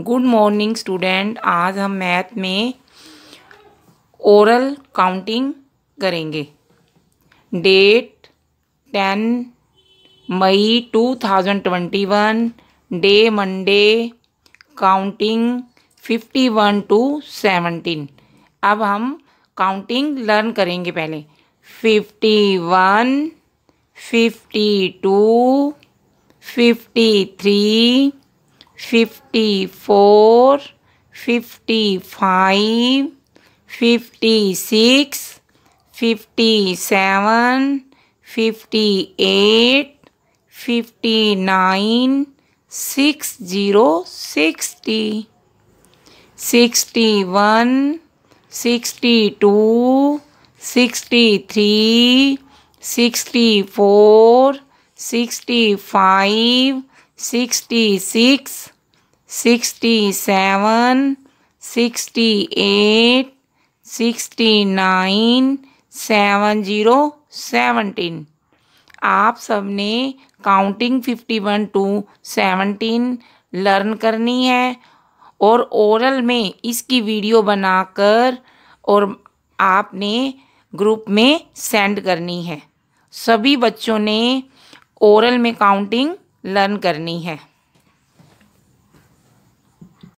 good morning student आज हम math में ओरल काउंटिंग करेंगे date ten May 2021 day Monday counting 51 to 17 अब हम काउंटिंग लर्न करेंगे पहले 51 52 53 fifty four fifty five fifty six fifty seven fifty eight fifty nine six zero sixty sixty one sixty two sixty three sixty four sixty five sixty six sixty seven sixty eight sixty nine seven zero seventeen आप सबने counting fifty one to seventeen learn करनी है और oral में इसकी video बनाकर और आपने ग्रुप में सेंड करनी है सभी बच्चों ने ओरल में काउंटिंग लर्न करनी है